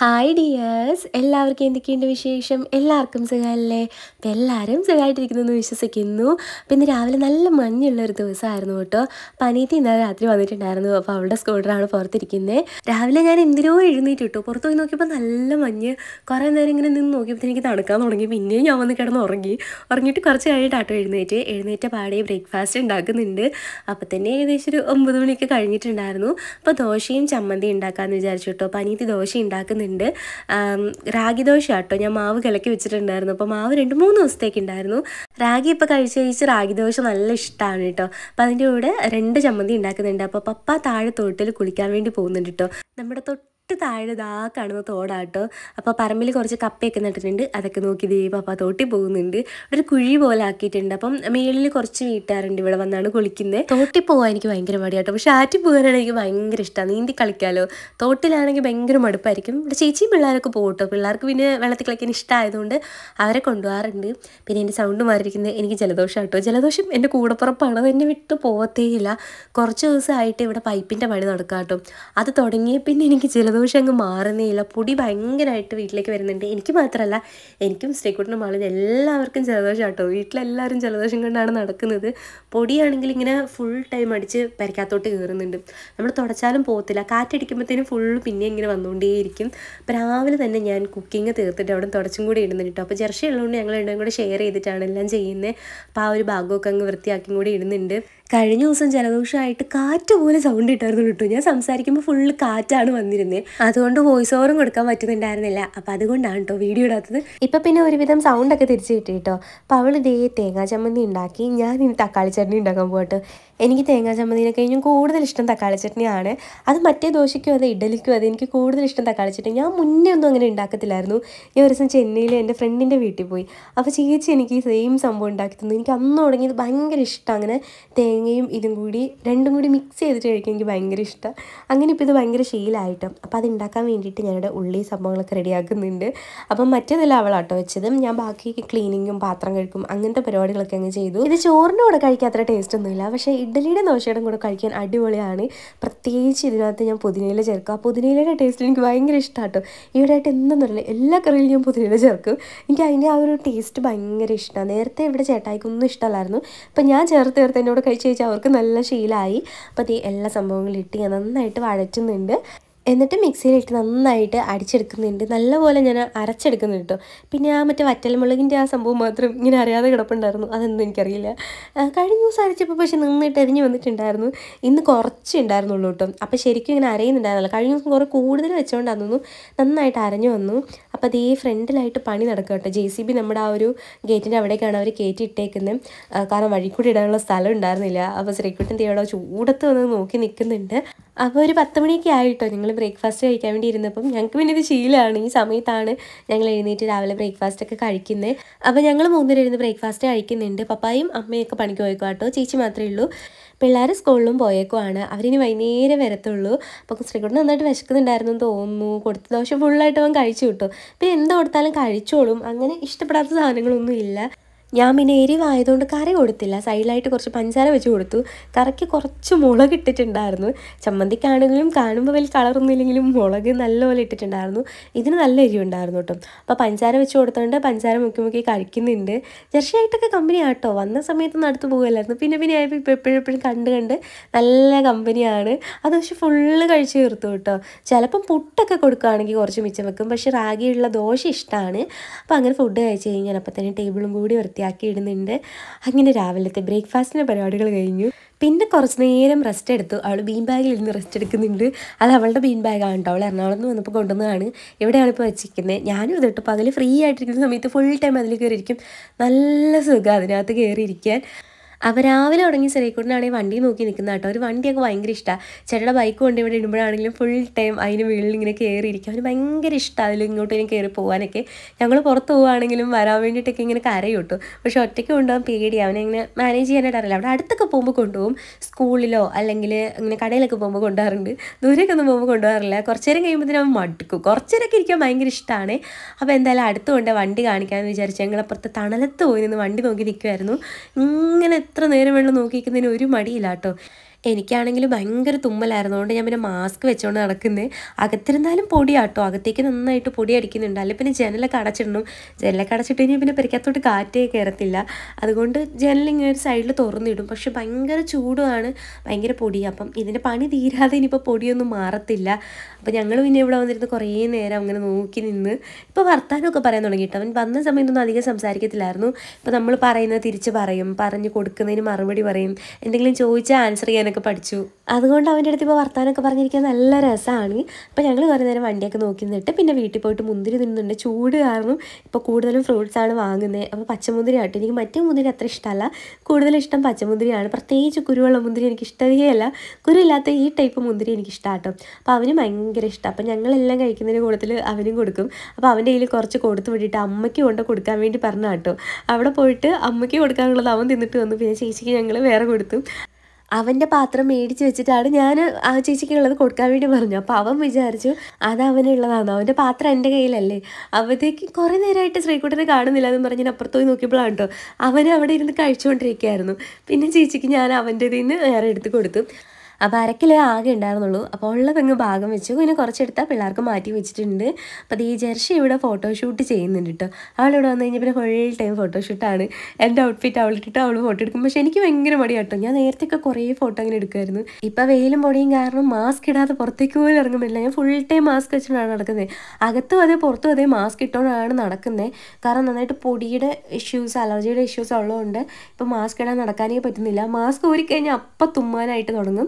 hi dears എല്ലാവർക്കും എന്തൊക്കെയുണ്ട് വിശേഷം എല്ലാവർക്കും സുഖമല്ലേ അപ്പം എല്ലാവരും സുഖമായിട്ടിരിക്കുന്നു എന്ന് വിശ്വസിക്കുന്നു ഇന്ന് രാവിലെ നല്ല മഞ്ഞുള്ള ഒരു ദിവസമായിരുന്നു കേട്ടോ പനീത്തി ഇന്നലെ രാത്രി വന്നിട്ടുണ്ടായിരുന്നു അപ്പോൾ അവളുടെ സ്കൂട്ടറാണ് പുറത്തിരിക്കുന്നത് രാവിലെ ഞാൻ എന്തിനോ എഴുന്നേറ്റ് കിട്ടും പുറത്ത് പോയി നോക്കിയപ്പോൾ നല്ല മഞ്ഞ് കുറേ നേരം ഇങ്ങനെ നിന്ന് നോക്കിയപ്പോൾ എനിക്ക് തണുക്കാൻ തുടങ്ങി പിന്നെയും ഞാൻ വന്ന് കിടന്ന് ഉറങ്ങി ഉറങ്ങിയിട്ട് കുറച്ച് കഴിഞ്ഞിട്ട് ആട്ടോ എഴുന്നേറ്റ് എഴുന്നേറ്റ പാടെ ബ്രേക്ക്ഫാസ്റ്റ് ഉണ്ടാക്കുന്നുണ്ട് അപ്പോൾ തന്നെ ഏകദേശം ഒരു ഒമ്പത് മണിയൊക്കെ കഴിഞ്ഞിട്ടുണ്ടായിരുന്നു അപ്പോൾ ദോശയും ചമ്മന്തി ഉണ്ടാക്കാമെന്ന് വിചാരിച്ചു കേട്ടോ പനീത്തി ദോശ ഉണ്ടാക്കുന്നുണ്ട് ഉണ്ട് രാഗി ദോശ കേട്ടോ ഞാൻ മാവ് കിളക്കി വെച്ചിട്ടുണ്ടായിരുന്നു അപ്പോൾ മാവ് രണ്ട് മൂന്ന് ദിവസത്തേക്ക് ഉണ്ടായിരുന്നു റാഗി ഇപ്പോൾ കഴിച്ച് കഴിച്ച് റാഗി ദോശ നല്ല ഇഷ്ടമാണ് കേട്ടോ അപ്പം അതിൻ്റെ കൂടെ രണ്ട് ചമ്മന്തി ഉണ്ടാക്കുന്നുണ്ട് അപ്പോൾ പപ്പ താഴെ തോട്ടിൽ കുളിക്കാൻ വേണ്ടി പോകുന്നുണ്ട് കേട്ടോ നമ്മുടെ തൊട്ട് തൊട്ട് താഴെ ദാ കാണുന്ന തോടാട്ടോ അപ്പോൾ പറമ്പിൽ കുറച്ച് കപ്പയൊക്കെ നട്ടിട്ടുണ്ട് അതൊക്കെ നോക്കി ദേ പാപ്പ തോട്ടിൽ പോകുന്നുണ്ട് ഒരു കുഴി പോലെ ആക്കിയിട്ടുണ്ട് അപ്പം മേളിൽ കുറച്ച് വീട്ടാറുണ്ട് ഇവിടെ വന്നാണ് കുളിക്കുന്നത് തോട്ടിൽ പോകാൻ എനിക്ക് ഭയങ്കര മടിയാട്ടോ പക്ഷെ ആറ്റി പോകാനാണ് എനിക്ക് ഭയങ്കര ഇഷ്ടമാണ് നീന്തി കളിക്കാമല്ലോ തോട്ടിലാണെങ്കിൽ ഭയങ്കര മടുപ്പായിരിക്കും ഇവിടെ ചേച്ചിയും പിള്ളേരൊക്കെ പോകട്ടോ പിള്ളേർക്ക് പിന്നെ വെള്ളത്തിൽ കളിക്കാൻ ഇഷ്ടമായതുകൊണ്ട് അവരെ കൊണ്ടുപോകാറുണ്ട് പിന്നെ എൻ്റെ സൗണ്ട് മാറിയിരിക്കുന്നത് എനിക്ക് ജലദോഷം ആട്ടോ ജലദോഷം എൻ്റെ കൂടപ്പുറപ്പാണ് അത് എന്നെ വിട്ട് പോകത്തേയില്ല കുറച്ച് ദിവസമായിട്ട് ഇവിടെ പൈപ്പിൻ്റെ പണി നടക്കാം കേട്ടോ അത് തുടങ്ങിയ പിന്നെ എനിക്ക് ജലദോഷം ജലദോഷം അങ്ങ് മാറുന്നേയില്ല പൊടി ഭയങ്കരമായിട്ട് വീട്ടിലേക്ക് വരുന്നുണ്ട് എനിക്ക് മാത്രമല്ല എനിക്കും സ്ത്രീക്കുട്ടിനും ആളും എല്ലാവർക്കും ജലദോഷം കേട്ടോ വീട്ടിലെല്ലാവരും ജലദോഷം കൊണ്ടാണ് നടക്കുന്നത് പൊടിയാണെങ്കിൽ ഇങ്ങനെ ഫുൾ ടൈം അടിച്ച് പരിക്കാത്തോട്ട് കയറുന്നുണ്ട് നമ്മൾ തുടച്ചാലും പോകത്തില്ല കാറ്റടിക്കുമ്പോഴത്തേനും ഫുൾ പിന്നെ ഇങ്ങനെ വന്നുകൊണ്ടേയിരിക്കും അപ്പം രാവിലെ തന്നെ ഞാൻ കുക്കിംഗ് തീർത്തിട്ട് അവിടെ തുടച്ചും കൂടി ഇടുന്നുണ്ട് കേട്ടോ അപ്പോൾ ജെർഷി ഉള്ളതുകൊണ്ട് ഞങ്ങൾ രണ്ടും കൂടെ ഷെയർ ചെയ്തിട്ടാണ് എല്ലാം ചെയ്യുന്നത് അപ്പോൾ ആ ഒരു ഭാഗമൊക്കെ അങ്ങ് വൃത്തിയാക്കിയും കൂടി ഇടുന്നുണ്ട് കഴിഞ്ഞ ദിവസം ജലദോഷമായിട്ട് കാറ്റ് പോലെ സൗണ്ട് ഇട്ടായിരുന്നു കിട്ടും ഞാൻ സംസാരിക്കുമ്പോൾ ഫുള്ള് കാറ്റാണ് വന്നിരുന്നത് അതുകൊണ്ട് വോയിസ് ഓവറും കൊടുക്കാൻ പറ്റുന്നുണ്ടായിരുന്നില്ല അപ്പം അതുകൊണ്ടാണ് കേട്ടോ വീഡിയോ ഇടാത്തത് ഇപ്പം പിന്നെ ഒരുവിധം സൗണ്ടൊക്കെ തിരിച്ച് കിട്ടി കേട്ടോ അപ്പോൾ അവൾ ഇതേ തേങ്ങാ ചമ്മന്തി ഉണ്ടാക്കി ഞാൻ ഇനി തക്കാളി ചട്നി ഉണ്ടാക്കാൻ പോകട്ടോ എനിക്ക് തേങ്ങാ ചമ്മന്തിനെ കഴിഞ്ഞും കൂടുതൽ ഇഷ്ടം തക്കാളി ചട്നിയാണ് അത് മറ്റേ ദോശയ്ക്കും അത് ഇഡലിക്കും അത് എനിക്ക് കൂടുതൽ ഇഷ്ടം തക്കാളി ചട്നി ഞാൻ മുന്നേ ഒന്നും അങ്ങനെ ഉണ്ടാക്കത്തില്ലായിരുന്നു ഞാൻ ഒരു ദിവസം ചെന്നൈയിൽ എൻ്റെ ഫ്രണ്ടിൻ്റെ വീട്ടിൽ പോയി അപ്പോൾ ചേച്ചി എനിക്ക് ഈ സെയിം സംഭവം ഉണ്ടാക്കി തന്നു എനിക്ക് അന്ന് തുടങ്ങിയത് ഭയങ്കര ഇഷ്ടം അങ്ങനെ തേങ്ങ തേങ്ങയും ഇതും കൂടി രണ്ടും കൂടി മിക്സ് ചെയ്തിട്ട് കഴിക്കാൻ എനിക്ക് ഭയങ്കര ഇഷ്ടമാണ് അങ്ങനെ ഇപ്പോൾ ഇത് ഭയങ്കര ശീലമായിട്ടും അപ്പോൾ അത് ഉണ്ടാക്കാൻ വേണ്ടിയിട്ട് ഞാനിവിടെ ഉള്ളി സംഭവങ്ങളൊക്കെ റെഡിയാക്കുന്നുണ്ട് അപ്പം മറ്റേതല്ല അവളാട്ടോ വെച്ചത് ഞാൻ ബാക്കി ക്ലീനിങ്ങും പാത്രം കഴിക്കും അങ്ങനത്തെ പരിപാടികളൊക്കെ അങ്ങ് ചെയ്തു ഇത് ചോറിൻ്റെ കൂടെ കഴിക്കാൻ അത്ര ടേസ്റ്റ് ഒന്നുമില്ല പക്ഷേ ഇഡ്ഡലിയുടെ ദോശയുടെ കൂടെ കഴിക്കാൻ അടിപൊളിയാണ് പ്രത്യേകിച്ച് ഇതിനകത്ത് ഞാൻ പുതിനയില ചേർക്കും ആ പുതിനയിലയുടെ ടേസ്റ്റ് എനിക്ക് ഭയങ്കര ഇഷ്ടമാട്ടോ ഇവിടെ ആയിട്ട് എന്തെന്ന് പറഞ്ഞില്ല എല്ലാ കറിയിലും ഞാൻ പുതിനയില ചേർക്കും എനിക്ക് അതിൻ്റെ ആ ഒരു ടേസ്റ്റ് ഭയങ്കര ഇഷ്ടമാണ് നേരത്തെ ഇവിടെ ചേട്ടായിക്കൊന്നും ഇഷ്ടമല്ലായിരുന്നു അപ്പം ഞാൻ ചേർത്ത് ചേർത്ത് എന്നോട് കഴിച്ച് ചേച്ചി അവർക്ക് നല്ല ശീലമായി അപ്പോൾ അതേ എല്ലാ സംഭവങ്ങളും ഇട്ട് ഞാൻ നന്നായിട്ട് വഴറ്റുന്നുണ്ട് എന്നിട്ട് മിക്സിയിലിട്ട് നന്നായിട്ട് അടിച്ചെടുക്കുന്നുണ്ട് നല്ലപോലെ ഞാൻ അരച്ചെടുക്കുന്നുണ്ട് കേട്ടോ പിന്നെ ആ മറ്റേ വറ്റൽമുളകിൻ്റെ ആ സംഭവം മാത്രം ഇങ്ങനെ അറിയാതെ കിടപ്പുണ്ടായിരുന്നു അതൊന്നും എനിക്കറിയില്ല കഴിഞ്ഞ ദിവസം അരച്ചപ്പോൾ പക്ഷെ നിന്നിട്ട് എരിഞ്ഞ് വന്നിട്ടുണ്ടായിരുന്നു ഇന്ന് കുറച്ച് ഉണ്ടായിരുന്നുള്ളൂ കേട്ടോ അപ്പോൾ ശരിക്കും ഇങ്ങനെ അരയുന്നുണ്ടായിരുന്നില്ല കഴിഞ്ഞ ദിവസം കുറേ കൂടുതൽ വെച്ചുകൊണ്ടായിരുന്നു നന്നായിട്ട് അരഞ്ഞു വന്നു അപ്പോൾ അതേ ഫ്രണ്ടിലായിട്ട് പണി നടക്കുക കേട്ടോ ജെ സി ബി നമ്മുടെ ആ ഒരു ഗേറ്റിൻ്റെ അവിടേക്കാണ് അവർ കയറ്റി ഇട്ടേക്കുന്നത് കാരണം വഴിക്കൂടി ഇടാനുള്ള സ്ഥലം ഉണ്ടായിരുന്നില്ല അപ്പോൾ ശ്രീകുട്ടൻ തീയോടെ ചൂടത്ത് വന്ന് നോക്കി നിൽക്കുന്നുണ്ട് അപ്പോൾ ഒരു പത്ത് മണിയൊക്കെ ആയിട്ടോ ഞങ്ങൾ ബ്രേക്ക്ഫാസ്റ്റ് കഴിക്കാൻ വേണ്ടി ഇരുന്നപ്പം ഞങ്ങൾക്ക് പിന്നെ ഇത് ശീലമാണ് ഈ സമയത്താണ് ഞങ്ങൾ എഴുന്നേറ്റ് രാവിലെ ബ്രേക്ക്ഫാസ്റ്റ് ഒക്കെ കഴിക്കുന്നത് അപ്പോൾ ഞങ്ങൾ പേര് ഇരുന്ന് ബ്രേക്ക്ഫാസ്റ്റ് കഴിക്കുന്നുണ്ട് പപ്പായും അമ്മയൊക്കെ പണിക്ക് പോയേക്കും കേട്ടോ ചേച്ചി മാത്രമേ ഉള്ളൂ പിള്ളേർ സ്കൂളിലും പോയേക്കുവാണ് അവരിനി വൈകുന്നേരം വരത്തുള്ളൂ അപ്പോൾ ശ്രീകുട്ടൻ നന്നായിട്ട് വിശക്കുന്നുണ്ടായിരുന്നു തോന്നുന്നു കൊടുത്ത ദോശ ഫുള്ളായിട്ട് അവൻ കഴിച്ചു കിട്ടും പിന്നെ എന്ത് കൊടുത്താലും കഴിച്ചോളും അങ്ങനെ ഇഷ്ടപ്പെടാത്ത സാധനങ്ങളൊന്നും ഇല്ല ഞാൻ പിന്നെ എരിവായതുകൊണ്ട് കറി കൊടുത്തില്ല സൈഡിലായിട്ട് കുറച്ച് പഞ്ചാര വെച്ച് കൊടുത്തു കറിക്ക് കുറച്ച് മുളക് ഇട്ടിട്ടുണ്ടായിരുന്നു ചമ്മന്തിക്കാണെങ്കിലും കാണുമ്പോൾ വലിയ കളറൊന്നും ഇല്ലെങ്കിലും മുളക് നല്ലപോലെ ഇട്ടിട്ടുണ്ടായിരുന്നു ഇതിന് നല്ല എരിവുണ്ടായിരുന്നു കേട്ടോ അപ്പോൾ പഞ്ചാര വെച്ച് കൊടുത്തോണ്ട് പഞ്ചാര മുക്കി മുക്കി കഴിക്കുന്നുണ്ട് ജർഷിയായിട്ടൊക്കെ കമ്പനി ആട്ടോ വന്ന സമയത്തൊന്നും അടുത്ത് പോകുമല്ലായിരുന്നു പിന്നെ പിന്നെ ആയപ്പോൾ ഇപ്പോൾ എപ്പോഴും എപ്പോഴും കണ്ട് കണ്ട് നല്ല കമ്പനിയാണ് അത് പക്ഷെ ഫുള്ള് കഴിച്ച് തീർത്തു കേട്ടോ ചിലപ്പം പുട്ടൊക്കെ കൊടുക്കുകയാണെങ്കിൽ കുറച്ച് മിച്ചം വെക്കും പക്ഷേ റാഗിയുള്ള ദോശ ഇഷ്ടമാണ് അപ്പോൾ അങ്ങനെ ഫുഡ് കഴിച്ച് കഴിഞ്ഞാൽ അപ്പം തന്നെ ടേബിളും കൂടി വൃത്തിയാക്കി റെഡിയാക്കിയിടുന്നുണ്ട് അങ്ങനെ രാവിലത്തെ ബ്രേക്ക്ഫാസ്റ്റിൻ്റെ പരിപാടികൾ കഴിഞ്ഞു പിന്നെ കുറച്ച് നേരം റെസ്റ്റ് എടുത്തു അവൾ ബീൻ ബാഗിൽ ഇരുന്ന് റെസ്റ്റ് എടുക്കുന്നുണ്ട് അത് അവളുടെ ബീൻ ബാഗാണ് കേട്ടോ അവൾ എറണാകുളത്ത് നിന്ന് വന്നപ്പോൾ കൊണ്ടുവന്നതാണ് എവിടെയാണ് ഇപ്പോൾ വെച്ചിരിക്കുന്നത് ഞാനും ഇതിട്ട് പകൽ ഫ്രീ ആയിട്ടിരിക്കുന്ന സമയത്ത് ഫുൾ ടൈം അതിൽ കയറിയിരിക്കും നല്ല സുഖം അതിനകത്ത് കയറിയിരിക്കാൻ അപ്പോൾ രാവിലെ തുടങ്ങി ചെറിയക്കുട്ടനാണെങ്കിൽ വണ്ടി നോക്കി നിൽക്കുന്ന കേട്ടോ ഒരു വണ്ടിയൊക്കെ ഭയങ്കര ഇഷ്ടമാണ് ചേട്ടയുടെ ബൈക്ക് കൊണ്ട് ഇവിടെ ഇടുമ്പോഴാണെങ്കിലും ഫുൾ ടൈം അതിന് വീളിൽ ഇങ്ങനെ കയറിയിരിക്കും അവന് ഭയങ്കര ഇഷ്ടമാണ് അതിൽ ഇങ്ങോട്ടും കയറി പോകാനൊക്കെ ഞങ്ങൾ പുറത്ത് പോകുകയാണെങ്കിലും വരാൻ വേണ്ടിയിട്ടൊക്കെ ഇങ്ങനെ കരയൂട്ടു പക്ഷെ ഒറ്റയ്ക്ക് കൊണ്ടുപോകാൻ പേടി അവനെ ഇങ്ങനെ മാനേജ് ചെയ്യാനായിട്ട് അറിയില്ല അവിടെ അടുത്തൊക്കെ പോകുമ്പോൾ കൊണ്ടുപോകും സ്കൂളിലോ അല്ലെങ്കിൽ ഇങ്ങനെ കടയിലൊക്കെ പോകുമ്പോൾ കൊണ്ടുപോകാറുണ്ട് ദൂരെയൊക്കെ ഒന്നും പോകുമ്പോൾ കൊണ്ടുപോകാറില്ല കുറച്ചു നേരം കഴിയുമ്പോഴത്തേനും അവൻ മടുക്കും കുറച്ചു നേരമൊക്കെ ഇരിക്കാൻ ഭയങ്കര ഇഷ്ടമാണ് അപ്പോൾ എന്തായാലും അടുത്തുകൊണ്ട് വണ്ടി കാണിക്കാമെന്ന് വിചാരിച്ചു ഞങ്ങളപ്പുറത്ത് തണലത്ത് പോയി നിന്ന് വണ്ടി നോക്കി നിൽക്കുമായിരുന്നു ഇങ്ങനെ എത്ര നേരം വേണം നോക്കിക്കുന്നതിന് ഒരു മടിയില്ല കേട്ടോ എനിക്കാണെങ്കിൽ ഭയങ്കര തുമ്മലായിരുന്നു അതുകൊണ്ട് ഞാൻ പിന്നെ മാസ്ക് വെച്ചുകൊണ്ട് നടക്കുന്നത് അകത്തിരുന്നാലും പൊടിയാട്ടോ അകത്തേക്ക് നന്നായിട്ട് പൊടി അടിക്കുന്നുണ്ട് അല്ലെങ്കിൽ പിന്നെ ജനലൊക്കെ അടച്ചിടണം ജനലൊക്കെ അടച്ചിട്ട് കഴിഞ്ഞാൽ പിന്നെ പെരക്കത്തോട്ട് കാറ്റേ കയറത്തില്ല അതുകൊണ്ട് ജനലിങ്ങനെ ഒരു സൈഡിൽ തുറന്നിടും പക്ഷെ ഭയങ്കര ചൂടുമാണ് ഭയങ്കര പൊടി അപ്പം ഇതിൻ്റെ പണി തീരാതെ ഇനിയിപ്പോൾ പൊടിയൊന്നും മാറത്തില്ല അപ്പം ഞങ്ങൾ പിന്നെ ഇവിടെ വന്നിരുന്ന് കുറേ നേരം അങ്ങനെ നോക്കി നിന്ന് ഇപ്പോൾ വർത്താനമൊക്കെ പറയാൻ തുടങ്ങിയിട്ട് അവൻ വന്ന സമയത്തൊന്നും അധികം സംസാരിക്കത്തില്ലായിരുന്നു ഇപ്പം നമ്മൾ പറയുന്നത് തിരിച്ച് പറയും പറഞ്ഞ് കൊടുക്കുന്നതിന് മറുപടി പറയും എന്തെങ്കിലും ചോദിച്ചാൽ ആൻസർ ചെയ്യാനൊക്കെ കാര്യങ്ങളൊക്കെ പഠിച്ചു അതുകൊണ്ട് അവൻ്റെ അടുത്ത് ഇപ്പോൾ വർത്താനൊക്കെ പറഞ്ഞിരിക്കാൻ നല്ല രസമാണ് അപ്പോൾ ഞങ്ങൾ കുറേ നേരം വണ്ടിയൊക്കെ നോക്കി നിന്നിട്ട് പിന്നെ വീട്ടിൽ പോയിട്ട് മുന്തിരി തിന്നുന്നുണ്ട് ചൂട് കാരണം ഇപ്പോൾ കൂടുതലും ഫ്രൂട്ട്സാണ് വാങ്ങുന്നത് അപ്പോൾ പച്ചമുന്തിരി ആട്ടോ എനിക്ക് മറ്റേ മുന്തിരി അത്ര ഇഷ്ടമല്ല കൂടുതൽ ഇഷ്ടം പച്ചമുന്തിരിയാണ് പ്രത്യേകിച്ച് കുരുവുള്ള മുന്തിരി എനിക്ക് ഇഷ്ടമേ അല്ല കുരുവില്ലാത്ത ഈ ടൈപ്പ് മുന്തിരി എനിക്ക് ഇഷ്ടമാട്ടോ അപ്പോൾ അവന് ഭയങ്കര ഇഷ്ടം അപ്പോൾ ഞങ്ങളെല്ലാം കഴിക്കുന്നതിന് കൂടുതൽ അവനും കൊടുക്കും അപ്പോൾ അവൻ്റെ കയ്യിൽ കുറച്ച് കൊടുത്തു വിട്ടിട്ട് അമ്മയ്ക്ക് കൊണ്ട് കൊടുക്കാൻ വേണ്ടി പറഞ്ഞു കേട്ടോ അവിടെ പോയിട്ട് അമ്മയ്ക്ക് കൊടുക്കാനുള്ളത് അവൻ തിന്നിട്ട് വന്നു പിന്നെ ചേച്ചിക്ക് ഞങ്ങൾ വേറെ കൊടുത്തു അവൻ്റെ പാത്രം മേടിച്ച് വെച്ചിട്ടാണ് ഞാൻ ആ ചേച്ചിക്കുള്ളത് കൊടുക്കാൻ വേണ്ടി പറഞ്ഞു അപ്പോൾ അവൻ വിചാരിച്ചു അത് അവനുള്ളതാണ് അവൻ്റെ പാത്രം എൻ്റെ കയ്യിലല്ലേ അപ്പോഴത്തേക്ക് കുറേ നേരമായിട്ട് ശ്രീകുട്ടനെ കാണുന്നില്ല എന്ന് പറഞ്ഞ് ഞാൻ പോയി നോക്കിയപ്പോഴാണ് കേട്ടോ അവൻ അവിടെ ഇരുന്ന് കഴിച്ചുകൊണ്ടിരിക്കുകയായിരുന്നു പിന്നെ ചേച്ചിക്ക് ഞാൻ അവൻ്റെ ഇതിൽ നിന്ന് വേറെ എടുത്ത് കൊടുത്തു അപ്പോൾ അരക്കിലോ ആകെ ഉണ്ടായിരുന്നുള്ളൂ അപ്പോൾ ഉള്ളതങ്ങ് ഭാഗം വെച്ചു പിന്നെ കുറച്ചെടുത്താൽ പിള്ളേർക്ക് മാറ്റി വെച്ചിട്ടുണ്ട് അപ്പോൾ ഈ ജെർഷി ഇവിടെ ഫോട്ടോഷൂട്ട് ചെയ്യുന്നുണ്ട് കേട്ടോ അവളിവിടെ വന്നു കഴിഞ്ഞാൽ പിന്നെ ഫുൾ ടൈം ഫോട്ടോഷൂട്ടാണ് എൻ്റെ ഔട്ട്ഫിറ്റ് അവളിട്ടിട്ട് അവൾ ഫോട്ടോ എടുക്കും പക്ഷേ എനിക്ക് ഭയങ്കര മടി കേട്ടോ ഞാൻ നേരത്തെയൊക്കെ കുറേ ഫോട്ടോ അങ്ങനെ എടുക്കുമായിരുന്നു ഇപ്പം വെയിലും പൊടിയും കാരണം മാസ്ക് ഇടാതെ പുറത്തേക്ക് പോലും ഇറങ്ങാൻ പറ്റില്ല ഞാൻ ഫുൾ ടൈം മാസ്ക് വെച്ചിട്ടാണ് നടക്കുന്നത് അകത്തും അതേ പുറത്തും അതേ മാസ്ക് ഇട്ടുകൊണ്ടാണ് നടക്കുന്നത് കാരണം നന്നായിട്ട് പൊടിയുടെ ഇഷ്യൂസ് അലർജിയുടെ ഇഷ്യൂസ് ഉള്ളതുകൊണ്ട് ഇപ്പോൾ മാസ്ക് ഇടാൻ നടക്കാനേ പറ്റുന്നില്ല മാസ്ക് ഊരിക്കഴിഞ്ഞാൽ അപ്പം തുമ്മാനായിട്ട് തുടങ്ങും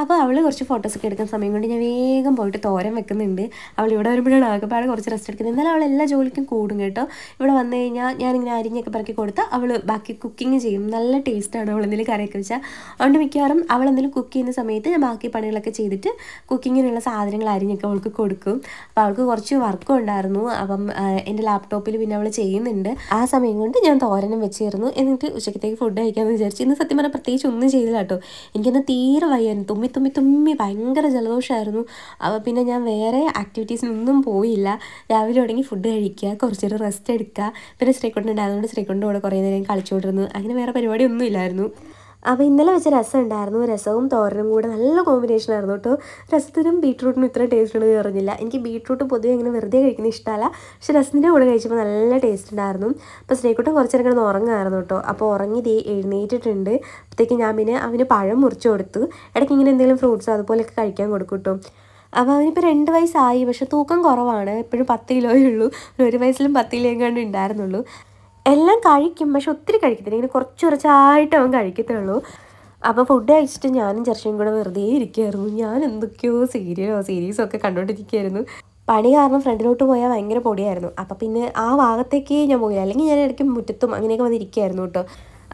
അപ്പോൾ അവൾ കുറച്ച് ഫോട്ടോസൊക്കെ എടുക്കുന്ന സമയം കൊണ്ട് ഞാൻ വേഗം പോയിട്ട് തോരൻ വെക്കുന്നുണ്ട് അവൾ ഇവിടെ വരുമ്പോഴാണ് ആകെപ്പാട് കുറച്ച് റെസ്റ്റ് എടുക്കുന്നത് എന്നാലും അവൾ എല്ലാ ജോലിക്കും കൂടും കേട്ടോ ഇവിടെ വന്നു കഴിഞ്ഞാൽ ഞാനിങ്ങനെ അരിഞ്ഞൊക്കെ പറക്കി കൊടുത്താൽ അവൾ ബാക്കി കുക്കിംഗ് ചെയ്യും നല്ല ടേസ്റ്റാണ് അവൾ എന്തെങ്കിലും കറിയൊക്കെ വെച്ചാൽ അതുകൊണ്ട് മിക്കവാറും അവൾ എന്തെങ്കിലും കുക്ക് ചെയ്യുന്ന സമയത്ത് ഞാൻ ബാക്കി പണികളൊക്കെ ചെയ്തിട്ട് കുക്കിങ്ങിനുള്ള സാധനങ്ങൾ അരിഞ്ഞൊക്കെ അവൾക്ക് കൊടുക്കും അപ്പോൾ അവൾക്ക് കുറച്ച് വർക്കും ഉണ്ടായിരുന്നു അപ്പം എൻ്റെ ലാപ്ടോപ്പിൽ പിന്നെ അവൾ ചെയ്യുന്നുണ്ട് ആ സമയം കൊണ്ട് ഞാൻ തോരനും വെച്ചിരുന്നു എന്നിട്ട് ഉച്ചക്കത്തേക്ക് ഫുഡ് കഴിക്കാമെന്ന് വിചാരിച്ചു ഇന്ന് സത്യം പറഞ്ഞാൽ പ്രത്യേകിച്ച് ഒന്നും ചെയ്തില്ല കേട്ടോ എനിക്കൊന്ന് തീരെ വയ്യ തുമ്മി തുമ്മി തുമ്മി ഭയങ്കര ജലദോഷമായിരുന്നു അപ്പോൾ പിന്നെ ഞാൻ വേറെ ആക്ടിവിറ്റീസിനൊന്നും പോയില്ല രാവിലെ തുടങ്ങി ഫുഡ് കഴിക്കുക കുറച്ച് നേരം റെസ്റ്റ് എടുക്കുക പിന്നെ ശ്രീക്കുണ്ട് ഉണ്ടായതുകൊണ്ട് കൂടെ കുറേ നേരം കളിച്ചുകൊണ്ടിരുന്നു അങ്ങനെ വേറെ പരിപാടിയൊന്നും ഇല്ലായിരുന്നു അപ്പോൾ ഇന്നലെ വെച്ച രസം ഉണ്ടായിരുന്നു രസവും തോരനും കൂടെ നല്ല കോമ്പിനേഷൻ ആയിരുന്നു കേട്ടോ രസത്തിനും ബീട്രൂട്ടിനും ഇത്ര ടേസ്റ്റ് ഉണ്ടെന്ന് പറഞ്ഞില്ല എനിക്ക് ബീട്രൂട്ട് പൊതുവെ ഇങ്ങനെ വെറുതെ കഴിക്കുന്ന ഇഷ്ടമല്ല പക്ഷെ രസത്തിൻ്റെ കൂടെ കഴിച്ചപ്പോൾ നല്ല ടേസ്റ്റ് ഉണ്ടായിരുന്നു അപ്പോൾ സ്നേഹക്കുട്ടൻ കുറച്ച് നേരം കിടന്ന് ഉറങ്ങായിരുന്നു കേട്ടോ അപ്പോൾ ഉറങ്ങി ദേ എഴുന്നേറ്റിട്ടുണ്ട് അപ്പോഴത്തേക്ക് ഞാൻ പിന്നെ അവന് പഴം മുറിച്ച് കൊടുത്തു ഇടയ്ക്ക് ഇങ്ങനെ എന്തെങ്കിലും ഫ്രൂട്ട്സ് അതുപോലെയൊക്കെ കഴിക്കാൻ കൊടുക്കും കേട്ടോ അപ്പോൾ അവനിപ്പോൾ രണ്ട് വയസ്സായി പക്ഷെ തൂക്കം കുറവാണ് ഇപ്പോഴും പത്ത് കിലോയേ ഉള്ളൂ ഒരു വയസ്സിലും പത്ത് കിലോയും എങ്ങാണ്ട് ഉണ്ടായിരുന്നുള്ളൂ എല്ലാം കഴിക്കും പക്ഷെ ഒത്തിരി കഴിക്കത്തില്ല ഇങ്ങനെ കുറച്ച് കുറച്ചായിട്ട് അവൻ കഴിക്കത്തുള്ളൂ അപ്പോൾ ഫുഡ് കഴിച്ചിട്ട് ഞാനും ചർച്ചയും കൂടെ വെറുതെ ഇരിക്കുകയായിരുന്നു ഞാൻ എന്തൊക്കെയോ സീരിയലോ സീരീസോ ഒക്കെ കണ്ടുകൊണ്ടിരിക്കുകയായിരുന്നു പണി കാരണം ഫ്രണ്ടിലോട്ട് പോയാൽ ഭയങ്കര പൊടിയായിരുന്നു അപ്പോൾ പിന്നെ ആ ഭാഗത്തേക്ക് ഞാൻ പോയില്ല അല്ലെങ്കിൽ ഞാൻ ഇടയ്ക്ക് മുറ്റത്തും അങ്ങനെയൊക്കെ വന്നിരിക്കുകയായിരുന്നു കേട്ടോ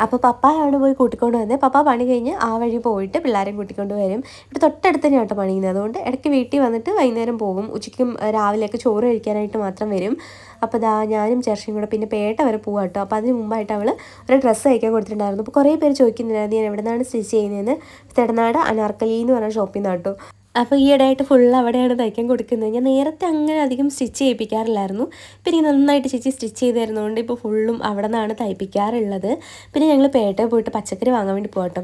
അപ്പോൾ പപ്പായാണ് പോയി കൂട്ടിക്കൊണ്ട് വന്നത് പപ്പ പണി കഴിഞ്ഞ് ആ വഴി പോയിട്ട് പിള്ളേരെ കൂട്ടിക്കൊണ്ട് വരും ഇവിടെ തൊട്ടടുത്ത് തന്നെ പണിയുന്നത് അതുകൊണ്ട് ഇടയ്ക്ക് വീട്ടിൽ വന്നിട്ട് വൈകുന്നേരം പോകും ഉച്ചയ്ക്കും രാവിലെയൊക്കെ ചോറ് കഴിക്കാനായിട്ട് മാത്രം വരും അപ്പോൾ ദാ ഞാനും ചേർച്ചയും കൂടെ പിന്നെ പേട്ട വരെ പോകാം കേട്ടോ അപ്പോൾ അതിന് മുമ്പായിട്ട് അവൾ ഒരു ഡ്രസ്സ് തയ്ക്കാൻ കൊടുത്തിട്ടുണ്ടായിരുന്നു അപ്പോൾ കുറേ പേര് ചോദിക്കുന്നുണ്ടായിരുന്നു ഞാൻ എവിടെ നിന്നാണ് സ്റ്റിച്ച് ചെയ്യുന്നതെന്ന് തെടനാട് അനാർക്കലി എന്ന് പറഞ്ഞ ഷോപ്പിൽ നിന്നാട്ടോ അപ്പോൾ ഈയിടെയായിട്ട് ഫുൾ അവിടെയാണ് തയ്ക്കാൻ കൊടുക്കുന്നത് ഞാൻ നേരത്തെ അങ്ങനെ അധികം സ്റ്റിച്ച് ചെയ്യിപ്പിക്കാറില്ലായിരുന്നു പിന്നെ നന്നായിട്ട് ചേച്ചി സ്റ്റിച്ച് ചെയ്ത് തരുന്നതുകൊണ്ട് ഇപ്പോൾ ഫുള്ളും അവിടെ നിന്നാണ് തയ്പ്പിക്കാറുള്ളത് പിന്നെ ഞങ്ങൾ പേട്ടയിൽ പോയിട്ട് പച്ചക്കറി വാങ്ങാൻ വേണ്ടി പോകട്ടോ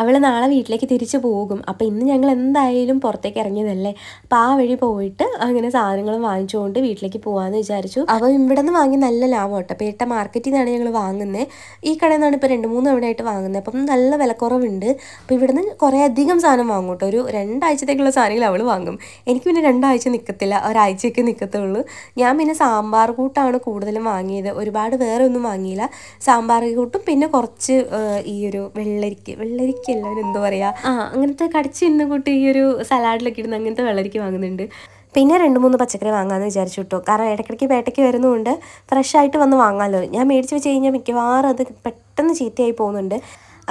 അവൾ നാളെ വീട്ടിലേക്ക് തിരിച്ചു പോകും അപ്പോൾ ഇന്ന് ഞങ്ങൾ എന്തായാലും പുറത്തേക്ക് ഇറങ്ങിയതല്ലേ അപ്പോൾ ആ വഴി പോയിട്ട് അങ്ങനെ സാധനങ്ങൾ വാങ്ങിച്ചുകൊണ്ട് വീട്ടിലേക്ക് പോകാമെന്ന് വിചാരിച്ചു അപ്പോൾ ഇവിടെ നിന്ന് വാങ്ങി നല്ല ലാഭം കേട്ടോ പേട്ട മാർക്കറ്റിൽ നിന്നാണ് ഞങ്ങൾ വാങ്ങുന്നത് ഈ കടയിൽ നിന്നാണ് ഇപ്പോൾ രണ്ട് മൂന്ന് തവണയായിട്ട് വാങ്ങുന്നത് അപ്പം നല്ല വിലക്കുറവുണ്ട് അപ്പോൾ ഇവിടെ നിന്ന് കുറേ അധികം സാധനം വാങ്ങും കേട്ടോ ഒരു രണ്ടാഴ്ചത്തേക്കുള്ള സാധനങ്ങൾ അവൾ വാങ്ങും എനിക്ക് പിന്നെ രണ്ടാഴ്ച നിൽക്കത്തില്ല ഒരാഴ്ചയൊക്കെ നിൽക്കത്തുള്ളൂ ഞാൻ പിന്നെ സാമ്പാർ കൂട്ടാണ് കൂടുതലും വാങ്ങിയത് ഒരുപാട് വേറെ ഒന്നും വാങ്ങിയില്ല സാമ്പാർ കൂട്ടും പിന്നെ കുറച്ച് ഈ ഒരു വെള്ളരിക്ക വെള്ളരിക്ക വെള്ളരിക്കല്ല എന്താ പറയുക ആ അങ്ങനത്തെ കടിച്ച് ഇന്ന് കൂട്ടി ഈ ഒരു സലാഡിലൊക്കെ ഇടുന്ന അങ്ങനത്തെ വെള്ളരിക്ക് വാങ്ങുന്നുണ്ട് പിന്നെ രണ്ട് മൂന്ന് പച്ചക്കറി വാങ്ങാമെന്ന് വിചാരിച്ചു കിട്ടും കാരണം ഇടയ്ക്കിടയ്ക്ക് വേട്ടയ്ക്ക് വരുന്നതുകൊണ്ട് ഫ്രഷായിട്ട് വന്ന് വാങ്ങാമല്ലോ ഞാൻ മേടിച്ച് വെച്ച് കഴിഞ്ഞാൽ മിക്കവാറും അത് പെട്ടെന്ന് ചീത്തയായി പോകുന്നുണ്ട്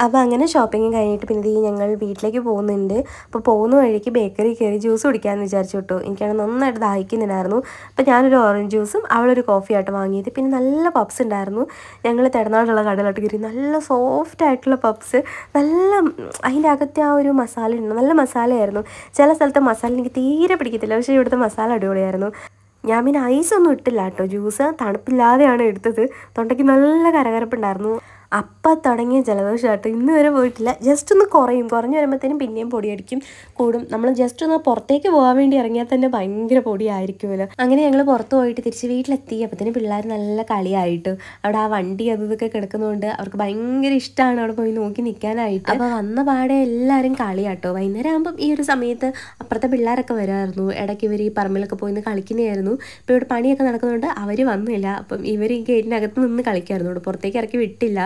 അപ്പോൾ അങ്ങനെ ഷോപ്പിംഗ് കഴിഞ്ഞിട്ട് പിന്നെ ഇത് ഞങ്ങൾ വീട്ടിലേക്ക് പോകുന്നുണ്ട് അപ്പോൾ പോകുന്ന വഴിക്ക് ബേക്കറി കയറി ജ്യൂസ് കുടിക്കാമെന്ന് വിചാരിച്ചു കിട്ടു എനിക്കാണ് നന്നായിട്ട് ദാഹിക്കുന്നുണ്ടായിരുന്നു അപ്പോൾ ഞാനൊരു ഓറഞ്ച് ജ്യൂസും അവളൊരു കോഫി ആയിട്ട് വാങ്ങിയത് പിന്നെ നല്ല പപ്സ് ഉണ്ടായിരുന്നു ഞങ്ങൾ തിടനാടുള്ള കടയിലോട്ട് കയറി നല്ല സോഫ്റ്റ് ആയിട്ടുള്ള പപ്സ് നല്ല അതിൻ്റെ അകത്തെ ആ ഒരു മസാല ഉണ്ട് നല്ല മസാലയായിരുന്നു ചില സ്ഥലത്തെ മസാല എനിക്ക് തീരെ പിടിക്കത്തില്ല പക്ഷേ ഇവിടുത്തെ മസാല അടിപൊളിയായിരുന്നു ഞാൻ പിന്നെ ഐസൊന്നും ഇട്ടില്ല കേട്ടോ ജ്യൂസ് തണുപ്പില്ലാതെയാണ് എടുത്തത് തൊണ്ടയ്ക്ക് നല്ല കരകരപ്പുണ്ടായിരുന്നു അപ്പം തുടങ്ങിയ ജലദോഷമായിട്ട് ഇന്ന് വരെ പോയിട്ടില്ല ജസ്റ്റ് ഒന്ന് കുറയും കുറഞ്ഞു വരുമ്പോഴത്തേനും പിന്നെയും പൊടിയടിക്കും കൂടും നമ്മൾ ജസ്റ്റ് ഒന്ന് പുറത്തേക്ക് പോകാൻ വേണ്ടി ഇറങ്ങിയാൽ തന്നെ ഭയങ്കര പൊടിയായിരിക്കുമല്ലോ അങ്ങനെ ഞങ്ങൾ പുറത്ത് പോയിട്ട് തിരിച്ച് വീട്ടിലെത്തി അപ്പത്തേനും പിള്ളേർ നല്ല കളിയായിട്ട് അവിടെ ആ വണ്ടി അത് ഇതൊക്കെ കിടക്കുന്നതുകൊണ്ട് അവർക്ക് ഭയങ്കര ഇഷ്ടമാണ് അവിടെ പോയി നോക്കി നിൽക്കാനായിട്ട് അപ്പോൾ വന്ന പാടെ എല്ലാവരും കളിയാട്ടോ വൈകുന്നേരം ആകുമ്പം ഈ ഒരു സമയത്ത് അപ്പുറത്തെ പിള്ളേരൊക്കെ വരുമായിരുന്നു ഇടയ്ക്ക് ഇവർ ഈ പറമ്പിലൊക്കെ പോയി നിന്ന് കളിക്കുന്നതായിരുന്നു ഇപ്പോൾ ഇവിടെ പണിയൊക്കെ നടക്കുന്നതുകൊണ്ട് അവർ വന്നില്ല അപ്പം ഇവർ ഈ ഗേറ്റിനകത്ത് നിന്ന് കളിക്കുമായിരുന്നു ഇവിടെ പുറത്തേക്ക് ഇറക്കി വിട്ടില്ല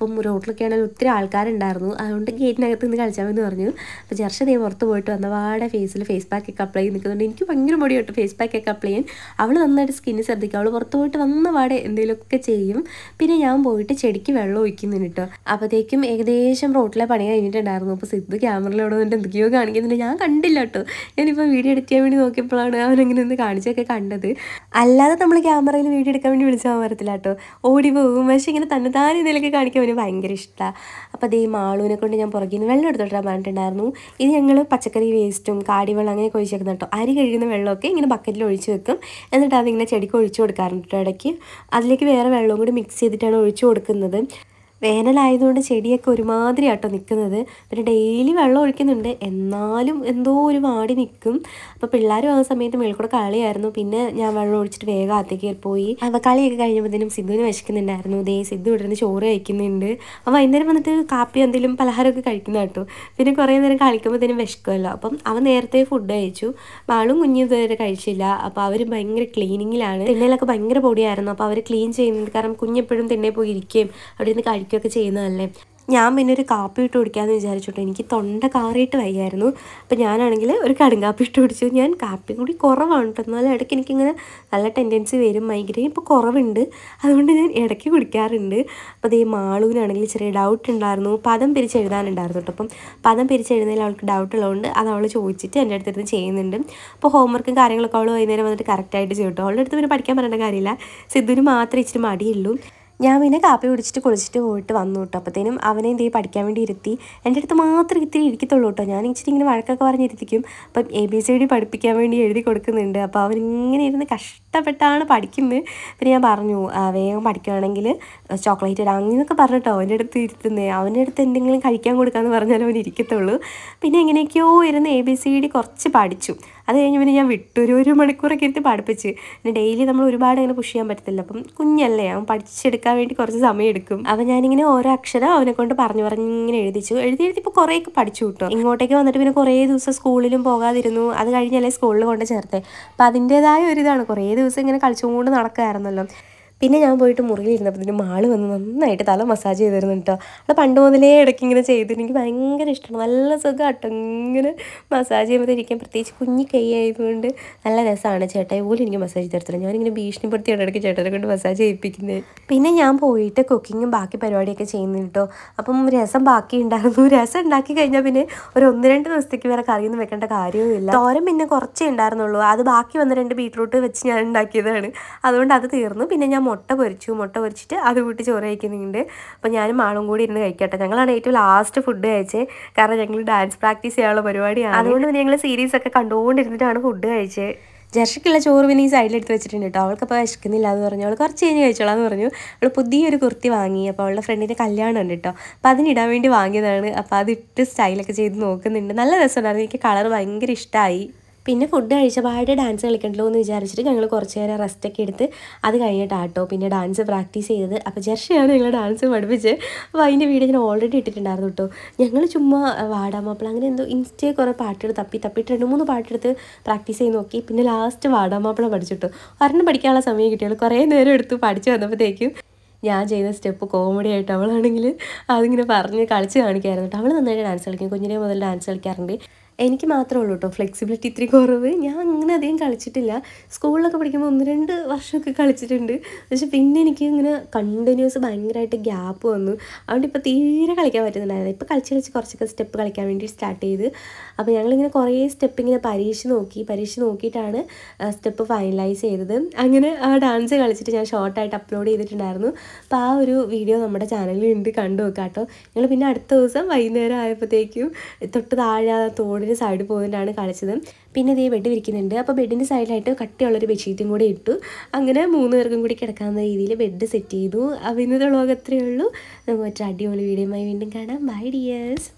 അപ്പം റോട്ടിലൊക്കെ ആണെങ്കിൽ ഒത്തിരി ആൾക്കാരുണ്ടായിരുന്നു അതുകൊണ്ട് ഗേറ്റിനകത്ത് നിന്ന് എന്ന് പറഞ്ഞു അപ്പോൾ ചർച്ച ദേ പുറത്ത് പോയിട്ട് വന്നപാടെ ഫേസിൽ ഫേസ് പാക്കൊക്കെ അപ്ലൈ ചെയ്ത് നിൽക്കുന്നുണ്ട് എനിക്ക് ഭയങ്കര മുടി കേട്ടോ ഫേസ് പാക്കൊക്കെ അപ്ലൈ ചെയ്യാൻ അവൾ നന്നായിട്ട് സ്കിന്ന് ശ്രദ്ധിക്കും അവൾ പുറത്ത് പോയിട്ട് വന്നപാടെ എന്തെങ്കിലുമൊക്കെ ചെയ്യും പിന്നെ ഞാൻ പോയിട്ട് ചെടിക്ക് വെള്ളം ഒഴിക്കുന്നുണ്ട് കേട്ടോ അപ്പോഴത്തേക്കും ഏകദേശം റോട്ടിലെ പണി കഴിഞ്ഞിട്ടുണ്ടായിരുന്നു അപ്പോൾ സിദ്ധു ക്യാമറയിലൂടെ വന്നിട്ട് എന്തൊക്കെയോ കാണിക്കുന്നുണ്ട് ഞാൻ കണ്ടില്ല കേട്ടോ ഞാനിപ്പോൾ വീഡിയോ എഡിറ്റ് ചെയ്യാൻ വേണ്ടി നോക്കിയപ്പോഴാണ് അവനങ്ങനെ ഒന്ന് കാണിച്ചൊക്കെ കണ്ടത് അല്ലാതെ നമ്മൾ ക്യാമറയിൽ വീഡിയോ എടുക്കാൻ വേണ്ടി വിളിച്ചാൽ വരത്തില്ല കേട്ടോ ഓടി പോകും പക്ഷേ ഇങ്ങനെ തന്നെ താൻ ഇതിലൊക്കെ കാണിക്കാൻ ഒരു ഭയങ്കര ഇഷ്ടമാണ് അപ്പോൾ അതേ മാളൂനെ കൊണ്ട് ഞാൻ പുറകിൽ നിന്ന് വെള്ളം എടുത്തോട്ടാൻ പറഞ്ഞിട്ടുണ്ടായിരുന്നു ഇത് ഞങ്ങൾ പച്ചക്കറി വേസ്റ്റും കാടിവെള്ളം അങ്ങനെ ഒഴിച്ച് വെക്കുന്ന കേട്ടോ അരി കഴുകുന്ന വെള്ളമൊക്കെ ഇങ്ങനെ ബക്കറ്റിൽ ഒഴിച്ച് വെക്കും എന്നിട്ട് അതിങ്ങനെ ചെടിക്ക് ഒഴിച്ചു കൊടുക്കാറുണ്ട് ഇടയ്ക്ക് അതിലേക്ക് വേറെ വെള്ളവും കൂടി മിക്സ് ചെയ്തിട്ടാണ് ഒഴിച്ചു കൊടുക്കുന്നത് വേനലായതുകൊണ്ട് ചെടിയൊക്കെ ഒരുമാതിരി ആട്ടോ നിൽക്കുന്നത് പിന്നെ ഡെയിലി വെള്ളം ഒഴിക്കുന്നുണ്ട് എന്നാലും എന്തോ ഒരു വാടി നിൽക്കും അപ്പോൾ പിള്ളേർ വന്ന സമയത്ത് മേൽക്കൂടെ കളിയായിരുന്നു പിന്നെ ഞാൻ വെള്ളം ഒഴിച്ചിട്ട് വേഗം അകത്തേക്ക് പോയി അപ്പോൾ കളിയൊക്കെ കഴിഞ്ഞപ്പോഴത്തേനും സിദ്ധുവിന് വിശക്കുന്നുണ്ടായിരുന്നു ദേ സിദ്ധു ഇവിടുന്ന് ചോറ് കഴിക്കുന്നുണ്ട് അപ്പം വൈകുന്നേരം വന്നിട്ട് കാപ്പി എന്തെങ്കിലും പലഹാരമൊക്കെ കഴിക്കുന്ന കേട്ടോ പിന്നെ കുറേ നേരം കളിക്കുമ്പോഴത്തേനും വിശക്കുമല്ലോ അപ്പം അവൻ നേരത്തെ ഫുഡ് കഴിച്ചു ആളും കുഞ്ഞും ഇതുവരെ കഴിച്ചില്ല അപ്പോൾ അവർ ഭയങ്കര ക്ലീനിങ്ങിലാണ് തിണ്ണയിലൊക്കെ ഭയങ്കര പൊടിയായിരുന്നു അപ്പോൾ അവർ ക്ലീൻ ചെയ്യുന്നത് കാരണം കുഞ്ഞെപ്പോഴും തിണ്ണയിൽ പോയി ഇരിക്കുകയും അവിടെ നിന്ന് കഴിക്കും കഴിക്കുകയൊക്കെ ചെയ്യുന്നതല്ലേ ഞാൻ പിന്നെ ഒരു കാപ്പി ഇട്ട് കുടിക്കാമെന്ന് വിചാരിച്ചോട്ടെ എനിക്ക് തൊണ്ട കാറിയിട്ട് വയ്യായിരുന്നു അപ്പം ഞാനാണെങ്കിൽ ഒരു കടുങ്കാപ്പി ഇട്ട് കുടിച്ചു ഞാൻ കാപ്പി കൂടി കുറവാണ് കേട്ടോ എന്നാലും ഇടയ്ക്ക് എനിക്കിങ്ങനെ നല്ല ടെൻഡൻസി വരും മൈഗ്രെയിൻ ഇപ്പോൾ കുറവുണ്ട് അതുകൊണ്ട് ഞാൻ ഇടയ്ക്ക് കുടിക്കാറുണ്ട് അപ്പോൾ ഈ മാളൂനാണെങ്കിൽ ചെറിയ ഡൗട്ട് ഉണ്ടായിരുന്നു പദം പിരിച്ചെഴുതാനുണ്ടായിരുന്നു കേട്ടോ അപ്പം പദം പിരിച്ചെഴുതുന്നതിൽ അവൾക്ക് ഡൗട്ട് ഉള്ളതുകൊണ്ട് അത് അവൾ ചോദിച്ചിട്ട് എൻ്റെ അടുത്തിരുന്ന് ചെയ്യുന്നുണ്ട് അപ്പോൾ ഹോംവർക്കും കാര്യങ്ങളൊക്കെ അവൾ വൈകുന്നേരം വന്നിട്ട് കറക്റ്റായിട്ട് ചെയ്യും കേട്ടോ അവളുടെ അടുത്ത് പിന്നെ പഠിക്കാൻ പറയേണ്ട കാര്യമില്ല സിദ്ധുവിന് മാത്രമേ ഇച്ചിരി മടിയുള്ളൂ ഞാൻ പിന്നെ കാപ്പി കുടിച്ചിട്ട് കുളിച്ചിട്ട് പോയിട്ട് വന്നു കേട്ടോ അപ്പോഴത്തേനും അവനെ എന്ത് ചെയ്യും പഠിക്കാൻ വേണ്ടി ഇരുത്തി എൻ്റെ അടുത്ത് മാത്രം ഇത്തിരി ഇരിക്കത്തുള്ളൂ കേട്ടോ ഞാൻ ഇച്ചിരി ഇങ്ങനെ വഴക്കൊക്കെ പറഞ്ഞിരുത്തിക്കും അപ്പം എ ബി സി ഡി പഠിപ്പിക്കാൻ വേണ്ടി എഴുതി കൊടുക്കുന്നുണ്ട് അപ്പോൾ അവനിങ്ങനെ ഇരുന്ന് കഷ്ടം ഇഷ്ടപ്പെട്ടാണ് പഠിക്കുന്നത് പിന്നെ ഞാൻ പറഞ്ഞു വേഗം പഠിക്കുകയാണെങ്കിൽ ചോക്ലേറ്റ് ഇടാം അങ്ങനെയൊക്കെ പറഞ്ഞിട്ടോ അവൻ്റെ അടുത്ത് ഇരുത്തുന്നത് അവൻ്റെ അടുത്ത് എന്തെങ്കിലും കഴിക്കാൻ കൊടുക്കാമെന്ന് പറഞ്ഞാലും അവൻ ഇരിക്കത്തുള്ളൂ പിന്നെ എങ്ങനെയൊക്കെയോ ഇരുന്ന് എ ബി സി ഡി കുറച്ച് പഠിച്ചു അത് കഴിഞ്ഞ് പിന്നെ ഞാൻ വിട്ടു ഒരു മണിക്കൂറൊക്കെ ഇരുത്തി പഠിപ്പിച്ച് പിന്നെ ഡെയിലി നമ്മൾ ഒരുപാട് അങ്ങനെ പുഷ് ചെയ്യാൻ പറ്റത്തില്ല അപ്പം കുഞ്ഞല്ലേ അവൻ പഠിച്ചെടുക്കാൻ വേണ്ടി കുറച്ച് സമയം എടുക്കും അപ്പം ഞാനിങ്ങനെ ഓരോ അക്ഷരം അവനെ കൊണ്ട് പറഞ്ഞു പറഞ്ഞ് ഇങ്ങനെ എഴുതിച്ചു എഴുതി എഴുതി ഇപ്പോൾ കുറേയൊക്കെ പഠിച്ചു കിട്ടും ഇങ്ങോട്ടേക്ക് വന്നിട്ട് പിന്നെ കുറേ ദിവസം സ്കൂളിലും പോകാതിരുന്നു അത് കഴിഞ്ഞല്ലേ സ്കൂളിൽ കൊണ്ട് ചേർത്തേ അപ്പം അതിൻ്റേതായ ഒരു ഇതാണ് കുറേ ദിവസം ഇങ്ങനെ കളിച്ചുകൊണ്ട് നടക്കുമായിരുന്നല്ലോ പിന്നെ ഞാൻ പോയിട്ട് മുറിയിലിരുന്നപ്പോൾ ഇതിൻ്റെ മാള് വന്ന് നന്നായിട്ട് തല മസാജ് ചെയ്ത് തരുന്നു കേട്ടോ അത് പണ്ട് മുതലേ ഇടയ്ക്ക് ഇങ്ങനെ ചെയ്ത് എനിക്ക് ഭയങ്കര ഇഷ്ടമാണ് നല്ല സുഖം കേട്ടോ ഇങ്ങനെ മസാജ് ചെയ്യുമ്പോൾ ഇരിക്കാൻ പ്രത്യേകിച്ച് കുഞ്ഞി കൈ ആയതുകൊണ്ട് നല്ല രസമാണ് ചേട്ടായി പോലും എനിക്ക് മസാജ് തരത്തില്ല ഞാനിങ്ങനെ ഭീഷണിപ്പെടുത്തിയാണ് ഇടയ്ക്ക് ചേട്ടനെ കൊണ്ട് മസാജ് ചെയ്യിപ്പിക്കുന്നത് പിന്നെ ഞാൻ പോയിട്ട് കുക്കിങ്ങും ബാക്കി പരിപാടിയൊക്കെ ചെയ്യുന്നു കേട്ടോ അപ്പം രസം ബാക്കി ഉണ്ടായിരുന്നു രസം ഉണ്ടാക്കി കഴിഞ്ഞാൽ പിന്നെ ഒരു ഒന്ന് രണ്ട് ദിവസത്തേക്ക് വേറെ കറിയൊന്നും വെക്കേണ്ട കാര്യവുമില്ല തോരൻ പിന്നെ കുറച്ചേ ഉണ്ടായിരുന്നുള്ളൂ അത് ബാക്കി വന്ന രണ്ട് ബീട്രൂട്ട് വെച്ച് ഞാൻ ഉണ്ടാക്കിയതാണ് അതുകൊണ്ട് അത് തീർന്നു പിന്നെ ഞാൻ മുട്ട പൊരിച്ചു മുട്ട പൊരിച്ചിട്ട് അത് കൂട്ടി ചോറ് കഴിക്കുന്നുണ്ട് അപ്പോൾ ഞാനും ആളും കൂടി ഇരുന്ന് കഴിക്കട്ടെ ഞങ്ങളാണ് ഏറ്റവും ലാസ്റ്റ് ഫുഡ് കഴിച്ചത് കാരണം ഞങ്ങൾ ഡാൻസ് പ്രാക്ടീസ് ചെയ്യാനുള്ള പരിപാടിയാണ് അതുകൊണ്ട് പിന്നെ ഞങ്ങൾ സീരീസ് ഒക്കെ കണ്ടുകൊണ്ടിരുന്നിട്ടാണ് ഫുഡ് കഴിച്ചത് ജർഷയ്ക്കുള്ള ചോറ് പിന്നെ ഈ എടുത്ത് വെച്ചിട്ടുണ്ട് കേട്ടോ അവൾക്കപ്പോൾ വിശക്കുന്നില്ല എന്ന് പറഞ്ഞു അവൾ കുറച്ച് കഴിഞ്ഞ് കഴിച്ചോളാം എന്ന് പറഞ്ഞു അവൾ പുതിയൊരു കുർത്തി വാങ്ങി അപ്പോൾ അവളുടെ ഫ്രണ്ടിൻ്റെ കല്യാണം ഉണ്ട് കേട്ടോ അപ്പോൾ അതിനിടാൻ വേണ്ടി വാങ്ങിയതാണ് അപ്പോൾ അതിട്ട് സ്റ്റൈലൊക്കെ ചെയ്ത് നോക്കുന്നുണ്ട് നല്ല രസമുണ്ടായിരുന്നു എനിക്ക് കളർ ഭയങ്കര ഇഷ്ടമായി പിന്നെ ഫുഡ് കഴിച്ചപാട് ഡാൻസ് കളിക്കണ്ടല്ലോ എന്ന് വിചാരിച്ചിട്ട് ഞങ്ങൾ കുറച്ച് നേരം റെസ്റ്റൊക്കെ എടുത്ത് അത് കഴിഞ്ഞിട്ടാട്ടോ പിന്നെ ഡാൻസ് പ്രാക്ടീസ് ചെയ്തത് അപ്പോൾ ജർഷയാണ് ഞങ്ങൾ ഡാൻസ് പഠിപ്പിച്ചത് അപ്പോൾ അതിൻ്റെ വീഡിയോ ഞാൻ ഓൾറെഡി ഇട്ടിട്ടുണ്ടായിരുന്നു കേട്ടോ ഞങ്ങൾ ചുമ്മാ വാടാമാപ്പിള അങ്ങനെ എന്തോ ഇൻസ്റ്റയെ കുറേ പാട്ടുകൾ തപ്പി തപ്പിട്ട് രണ്ട് മൂന്ന് പാട്ടെടുത്ത് പ്രാക്ടീസ് ചെയ്ത് നോക്കി പിന്നെ ലാസ്റ്റ് വാടാമാപ്പിള പഠിച്ചിട്ടു ഒരെണ്ണം പഠിക്കാനുള്ള സമയം കിട്ടിയുള്ളൂ കുറേ നേരം എടുത്തു പഠിച്ചു വന്നപ്പോഴത്തേക്കും ഞാൻ ചെയ്യുന്ന സ്റ്റെപ്പ് കോമഡി ആയിട്ട് അവളാണെങ്കിൽ അതിങ്ങനെ പറഞ്ഞ് കളിച്ച് കാണിക്കായിരുന്നു കേട്ടോ അവൾ നന്നായിട്ട് ഡാൻസ് കളിക്കും കുഞ്ഞിനെ മുതൽ ഡാൻസ് കളിക്കാറുണ്ട് എനിക്ക് മാത്രമേ ഉള്ളൂ കേട്ടോ ഫ്ലെക്സിബിലിറ്റി ഇത്രയും കുറവ് ഞാൻ അങ്ങനെ അധികം കളിച്ചിട്ടില്ല സ്കൂളിലൊക്കെ പഠിക്കുമ്പോൾ ഒന്ന് രണ്ട് വർഷമൊക്കെ കളിച്ചിട്ടുണ്ട് പക്ഷെ പിന്നെ എനിക്ക് ഇങ്ങനെ കണ്ടിന്യൂസ് ഭയങ്കരമായിട്ട് ഗ്യാപ്പ് വന്നു അതുകൊണ്ട് ഇപ്പോൾ തീരെ കളിക്കാൻ പറ്റുന്നുണ്ടായത് ഇപ്പോൾ കളിച്ച് കളിച്ച് കുറച്ചൊക്കെ സ്റ്റെപ്പ് കളിക്കാൻ വേണ്ടി സ്റ്റാർട്ട് ചെയ്ത് അപ്പോൾ ഞങ്ങളിങ്ങനെ കുറേ സ്റ്റെപ്പ് ഇങ്ങനെ പരീക്ഷ നോക്കി പരീക്ഷ നോക്കിയിട്ടാണ് സ്റ്റെപ്പ് ഫൈനലൈസ് ചെയ്തത് അങ്ങനെ ആ ഡാൻസ് കളിച്ചിട്ട് ഞാൻ ഷോർട്ടായിട്ട് അപ്ലോഡ് ചെയ്തിട്ടുണ്ടായിരുന്നു അപ്പോൾ ആ ഒരു വീഡിയോ നമ്മുടെ ചാനലിൽ ഉണ്ട് കണ്ടു നോക്കാം കേട്ടോ ഞങ്ങൾ പിന്നെ അടുത്ത ദിവസം വൈകുന്നേരം ആയപ്പോഴത്തേക്കും തൊട്ട് താഴെ തോടിന് ഒരു സൈഡ് പോയിൻ്റാണ് കളിച്ചത് പിന്നെ ഇതേ ബെഡ് വിരിക്കുന്നുണ്ട് അപ്പോൾ ബെഡിൻ്റെ സൈഡിലായിട്ട് കട്ടിയുള്ളൊരു ബെഡ്ഷീറ്റും കൂടി ഇട്ടു അങ്ങനെ മൂന്ന് പേർക്കും കൂടി കിടക്കാവുന്ന രീതിയിൽ ബെഡ് സെറ്റ് ചെയ്തു അപ്പോൾ ഇന്നത്തെ വ്ളോഗ് അത്രയേ ഉള്ളൂ നമുക്ക് മറ്റൊരു അടിപൊളി വീഡിയോയുമായി വീണ്ടും കാണാം ബൈ ഡിയേഴ്സ്